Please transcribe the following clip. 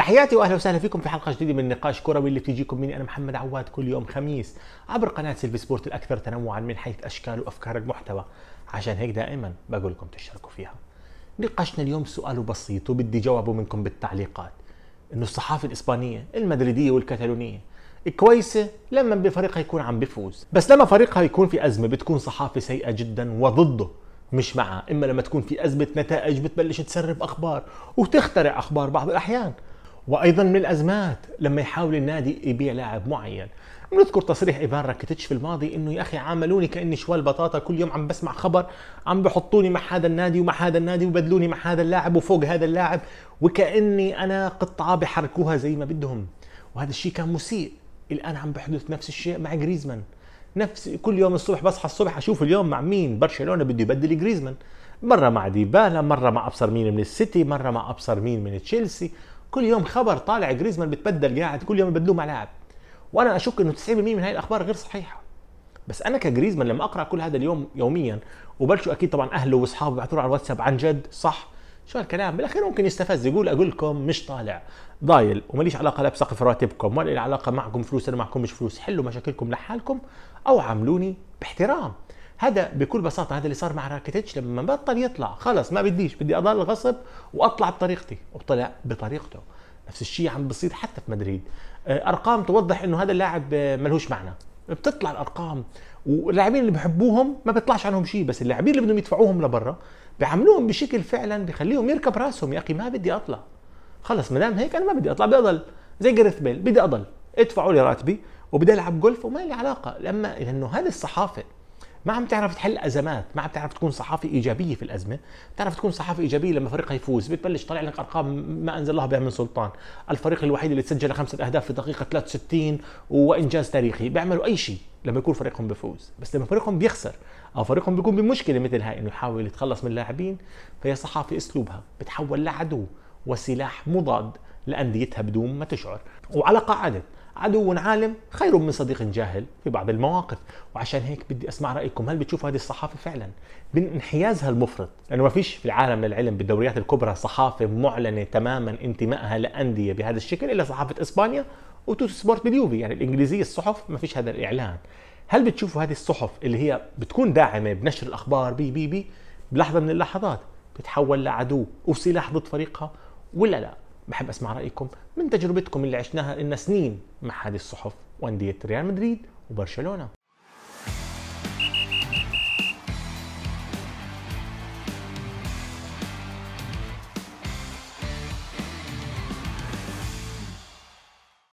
تحياتي واهلا وسهلا فيكم في حلقه جديده من نقاش كروي اللي بتجيكم مني انا محمد عواد كل يوم خميس عبر قناه سيلفي سبورت الاكثر تنوعا من حيث اشكال وافكار المحتوى عشان هيك دائما بقول لكم تشتركوا فيها نقاشنا اليوم سؤال بسيط وبدي جوابه منكم بالتعليقات انه الصحافه الاسبانيه المدريديه والكتالونيه كويسة لما بفريقها يكون عم بفوز بس لما فريقها يكون في أزمة بتكون صحافة سيئة جدا وضده مش معه إما لما تكون في أزمة نتائج بتبلش تسرب أخبار وتخترع أخبار بعض الأحيان وايضا من الازمات لما يحاول النادي يبيع لاعب معين بنذكر تصريح ايفان راكيتيتش في الماضي انه يا اخي عاملوني كاني شوال بطاطا كل يوم عم بسمع خبر عم بحطوني مع هذا النادي ومع هذا النادي وبدلوني مع هذا اللاعب وفوق هذا اللاعب وكاني انا قطعه بحركوها زي ما بدهم وهذا الشيء كان مسيء الان عم بحدث نفس الشيء مع جريزمان نفس كل يوم الصبح بصحى الصبح اشوف اليوم مع مين برشلونه بده يبدل جريزمان مره مع ديبالا مره مع ابصر مين من السيتي مره مع ابصر مين من تشيلسي كل يوم خبر طالع جريزمان بتبدل قاعد كل يوم يبدلوه مع لاعب وانا اشك انه 90% من هاي الاخبار غير صحيحه بس انا كجريزمان لما اقرا كل هذا اليوم يوميا وبلشوا اكيد طبعا اهله واصحابه بيبعثوا على الواتساب عن جد صح شو هالكلام بالاخير ممكن يستفز يقول اقول لكم مش طالع ضايل ومليش علاقه لا بسقف راتبكم ولا لي علاقه معكم فلوس انا معكم مش فلوس حلوا مشاكلكم لحالكم او عاملوني باحترام هذا بكل بساطه هذا اللي صار مع راكيتيتش لما بطل يطلع خلص ما بديش بدي اضل غصب واطلع بطريقتي وطلع بطريقته نفس الشيء عم بصير حتى في مدريد آه، ارقام توضح انه هذا اللاعب آه، ملهوش معنى بتطلع الارقام واللاعبين اللي بحبوهم ما بيطلعش عنهم شيء بس اللاعبين اللي بدهم يدفعوهم لبرا بيعاملوهم بشكل فعلا بخليهم يركب راسهم يا اخي ما بدي اطلع خلص ما دام هيك انا ما بدي اطلع بدي اضل زي جريث بيل بدي اضل ادفعوا لي راتبي وبدي العب جولف وما لي علاقه لما لانه هذه الصحافه ما عم تعرف تحل ازمات ما عم تعرف تكون صحافه ايجابيه في الازمه بتعرف تكون صحافه ايجابيه لما فريقها يفوز بتبلش طلع لك ارقام ما انزل الله بها من سلطان الفريق الوحيد اللي تسجل خمسه اهداف في دقيقه 63 وانجاز تاريخي بيعملوا اي شيء لما يكون فريقهم بفوز بس لما فريقهم بيخسر او فريقهم بيكون بمشكله مثل هاي انه يحاول يتخلص من اللاعبين فهي صحافه اسلوبها بتحول لعدو وسلاح مضاد لأنديتها بدون ما تشعر وعلى قاعدة عدو عالم خير من صديق جاهل في بعض المواقف وعشان هيك بدي اسمع رايكم هل بتشوفوا هذه الصحافه فعلا من انحيازها المفرط لانه ما فيش في العالم للعلم بالدوريات الكبرى صحافه معلنه تماما انتمائها لانديه بهذا الشكل الا صحافه اسبانيا وتوت سبورت باليوفي يعني الانجليزيه الصحف ما فيش هذا الاعلان هل بتشوفوا هذه الصحف اللي هي بتكون داعمه بنشر الاخبار بي بي بي بلحظه من اللحظات بتتحول لعدو وسلاح ضد فريقها ولا لا بحب اسمع رايكم من تجربتكم اللي عشناها لنا سنين مع هذه الصحف وانديه ريال مدريد وبرشلونه